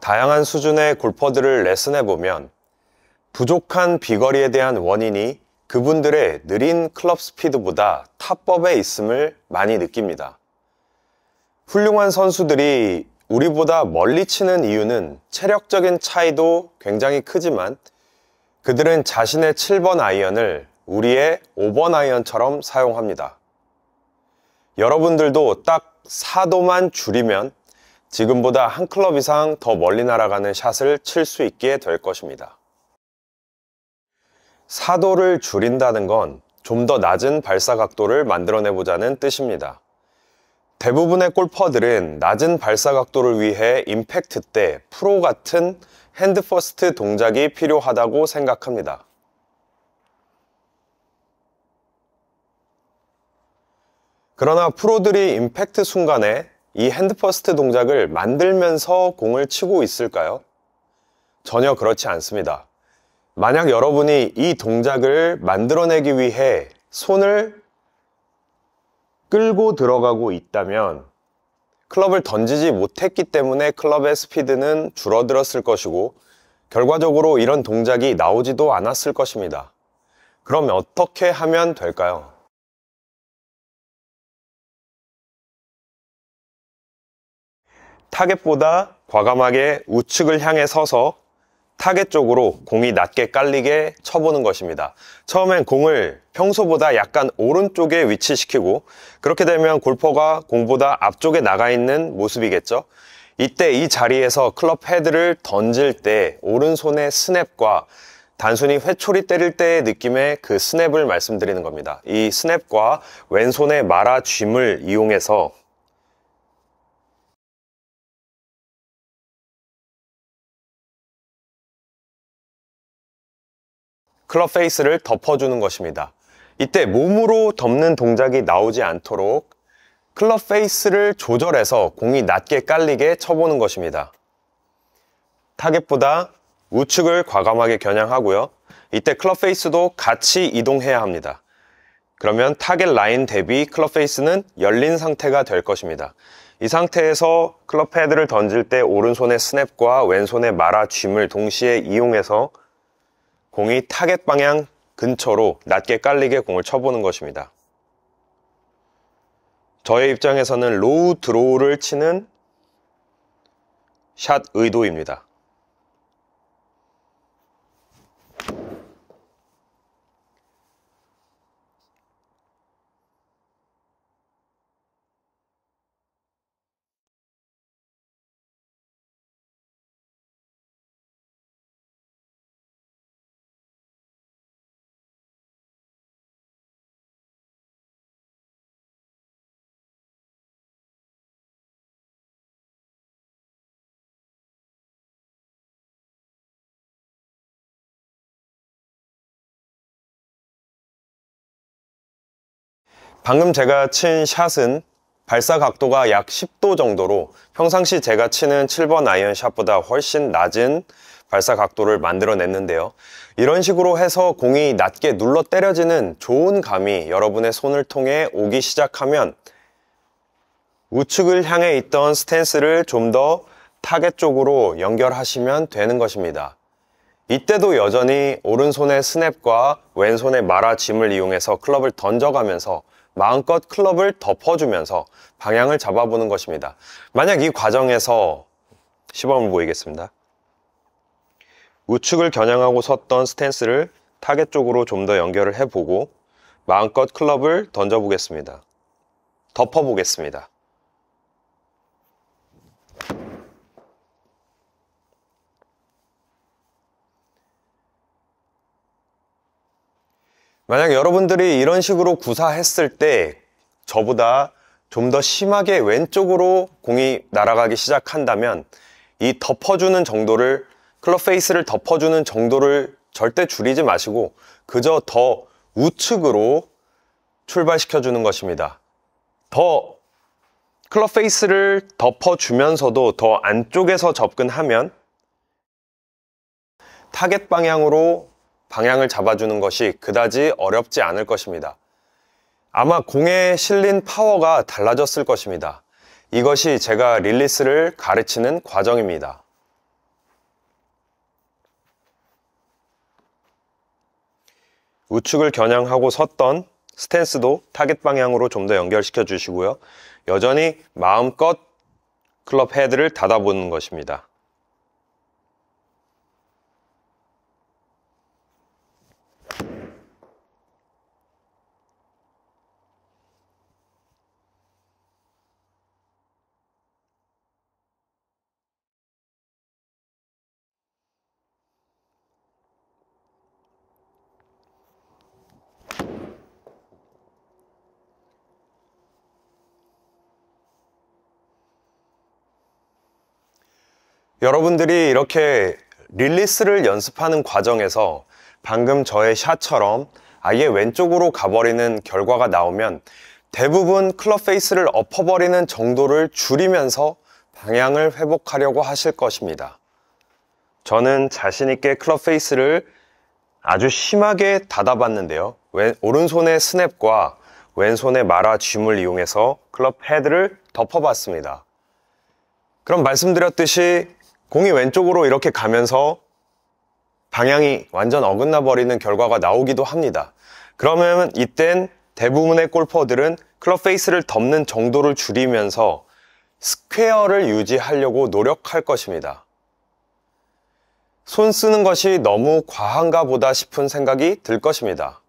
다양한 수준의 골퍼들을 레슨해보면 부족한 비거리에 대한 원인이 그분들의 느린 클럽 스피드보다 탑법에 있음을 많이 느낍니다. 훌륭한 선수들이 우리보다 멀리 치는 이유는 체력적인 차이도 굉장히 크지만 그들은 자신의 7번 아이언을 우리의 5번 아이언처럼 사용합니다. 여러분들도 딱 4도만 줄이면 지금보다 한 클럽 이상 더 멀리 날아가는 샷을 칠 수 있게 될 것입니다. 사도를 줄인다는 건 좀 더 낮은 발사 각도를 만들어내보자는 뜻입니다. 대부분의 골퍼들은 낮은 발사 각도를 위해 임팩트 때 프로 같은 핸드퍼스트 동작이 필요하다고 생각합니다. 그러나 프로들이 임팩트 순간에 이 핸드퍼스트 동작을 만들면서 공을 치고 있을까요? 전혀 그렇지 않습니다. 만약 여러분이 이 동작을 만들어내기 위해 손을 끌고 들어가고 있다면 클럽을 던지지 못했기 때문에 클럽의 스피드는 줄어들었을 것이고 결과적으로 이런 동작이 나오지도 않았을 것입니다. 그럼 어떻게 하면 될까요? 타겟보다 과감하게 우측을 향해 서서 타겟 쪽으로 공이 낮게 깔리게 쳐보는 것입니다. 처음엔 공을 평소보다 약간 오른쪽에 위치시키고 그렇게 되면 골퍼가 공보다 앞쪽에 나가 있는 모습이겠죠. 이때 이 자리에서 클럽 헤드를 던질 때 오른손의 스냅과 단순히 회초리 때릴 때의 느낌의 그 스냅을 말씀드리는 겁니다. 이 스냅과 왼손의 마라 쥐을 이용해서 클럽 페이스를 덮어주는 것입니다. 이때 몸으로 덮는 동작이 나오지 않도록 클럽 페이스를 조절해서 공이 낮게 깔리게 쳐보는 것입니다. 타겟보다 우측을 과감하게 겨냥하고요. 이때 클럽 페이스도 같이 이동해야 합니다. 그러면 타겟 라인 대비 클럽 페이스는 열린 상태가 될 것입니다. 이 상태에서 클럽 헤드를 던질 때 오른손의 스냅과 왼손의 마라 쥐을 동시에 이용해서 공이 타겟 방향 근처로 낮게 깔리게 공을 쳐보는 것입니다. 저의 입장에서는 로우 드로우를 치는 샷 의도입니다. 방금 제가 친 샷은 발사 각도가 약 10도 정도로 평상시 제가 치는 7번 아이언 샷보다 훨씬 낮은 발사 각도를 만들어냈는데요. 이런 식으로 해서 공이 낮게 눌러 때려지는 좋은 감이 여러분의 손을 통해 오기 시작하면 우측을 향해 있던 스탠스를 좀 더 타겟 쪽으로 연결하시면 되는 것입니다. 이때도 여전히 오른손의 스냅과 왼손의 마라 짐을 이용해서 클럽을 던져가면서 마음껏 클럽을 덮어주면서 방향을 잡아보는 것입니다. 만약 이 과정에서 시범을 보이겠습니다. 우측을 겨냥하고 섰던 스탠스를 타겟 쪽으로 좀 더 연결을 해보고 마음껏 클럽을 던져보겠습니다. 덮어보겠습니다. 만약 여러분들이 이런 식으로 구사했을 때 저보다 좀 더 심하게 왼쪽으로 공이 날아가기 시작한다면 이 덮어주는 정도를 클럽 페이스를 덮어주는 정도를 절대 줄이지 마시고 그저 더 우측으로 출발시켜 주는 것입니다. 더 클럽 페이스를 덮어주면서도 더 안쪽에서 접근하면 타겟 방향으로 방향을 잡아주는 것이 그다지 어렵지 않을 것입니다. 아마 공에 실린 파워가 달라졌을 것입니다. 이것이 제가 릴리스를 가르치는 과정입니다. 우측을 겨냥하고 섰던 스탠스도 타겟 방향으로 좀 더 연결시켜 주시고요. 여전히 마음껏 클럽 헤드를 닫아보는 것입니다. 여러분들이 이렇게 릴리스를 연습하는 과정에서 방금 저의 샷처럼 아예 왼쪽으로 가버리는 결과가 나오면 대부분 클럽 페이스를 엎어버리는 정도를 줄이면서 방향을 회복하려고 하실 것입니다. 저는 자신있게 클럽 페이스를 아주 심하게 닫아봤는데요. 왼, 오른손의 스냅과 왼손의 마라 쥐을 이용해서 클럽 헤드를 덮어봤습니다. 그럼 말씀드렸듯이 공이 왼쪽으로 이렇게 가면서 방향이 완전 어긋나 버리는 결과가 나오기도 합니다. 그러면 이땐 대부분의 골퍼들은 클럽 페이스를 덮는 정도를 줄이면서 스퀘어를 유지하려고 노력할 것입니다. 손 쓰는 것이 너무 과한가 보다 싶은 생각이 들 것입니다.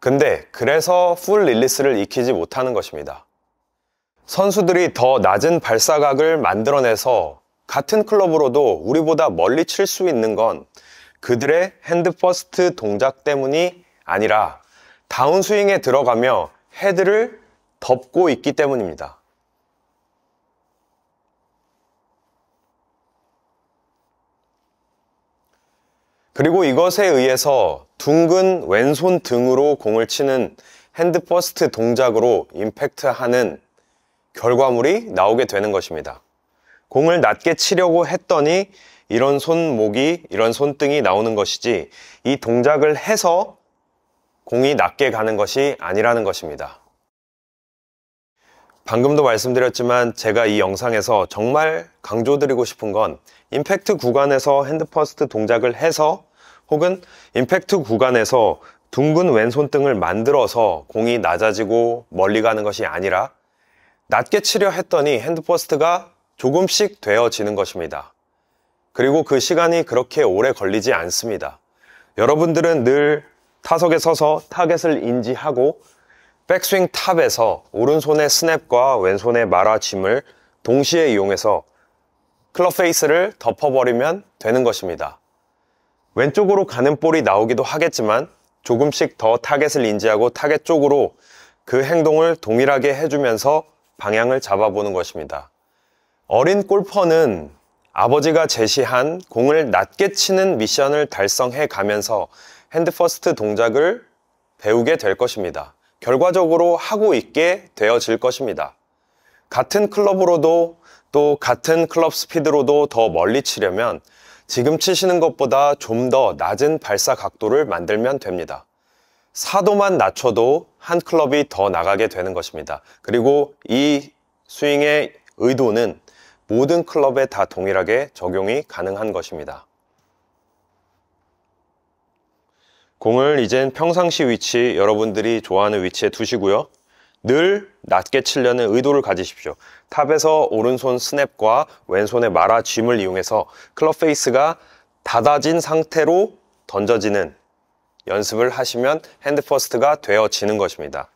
근데 그래서 풀 릴리스를 익히지 못하는 것입니다. 선수들이 더 낮은 발사각을 만들어내서 같은 클럽으로도 우리보다 멀리 칠 수 있는 건 그들의 핸드퍼스트 동작 때문이 아니라 다운스윙에 들어가며 헤드를 덮고 있기 때문입니다. 그리고 이것에 의해서 둥근 왼손 등으로 공을 치는 핸드퍼스트 동작으로 임팩트하는 결과물이 나오게 되는 것입니다. 공을 낮게 치려고 했더니 이런 손목이 이런 손등이 나오는 것이지 이 동작을 해서 공이 낮게 가는 것이 아니라는 것입니다. 방금도 말씀드렸지만 제가 이 영상에서 정말 강조드리고 싶은 건 임팩트 구간에서 핸드퍼스트 동작을 해서 혹은 임팩트 구간에서 둥근 왼손등을 만들어서 공이 낮아지고 멀리 가는 것이 아니라 낮게 치려 했더니 핸드퍼스트가 조금씩 되어지는 것입니다. 그리고 그 시간이 그렇게 오래 걸리지 않습니다. 여러분들은 늘 타석에 서서 타겟을 인지하고 백스윙 탑에서 오른손의 스냅과 왼손의 마라짐을 동시에 이용해서 클럽 페이스를 덮어버리면 되는 것입니다. 왼쪽으로 가는 볼이 나오기도 하겠지만 조금씩 더 타겟을 인지하고 타겟 쪽으로 그 행동을 동일하게 해주면서 방향을 잡아보는 것입니다. 어린 골퍼는 아버지가 제시한 공을 낮게 치는 미션을 달성해 가면서 핸드퍼스트 동작을 배우게 될 것입니다. 결과적으로 하고 있게 되어질 것입니다. 같은 클럽으로도 또 같은 클럽 스피드로도 더 멀리 치려면 지금 치시는 것보다 좀 더 낮은 발사 각도를 만들면 됩니다. 4도만 낮춰도 한 클럽이 더 나가게 되는 것입니다. 그리고 이 스윙의 의도는 모든 클럽에 다 동일하게 적용이 가능한 것입니다. 공을 이젠 평상시 위치, 여러분들이 좋아하는 위치에 두시고요. 늘 낮게 치려는 의도를 가지십시오. 탑에서 오른손 스냅과 왼손의 마라 짐을 이용해서 클럽 페이스가 닫아진 상태로 던져지는 연습을 하시면 핸드 퍼스트가 되어지는 것입니다.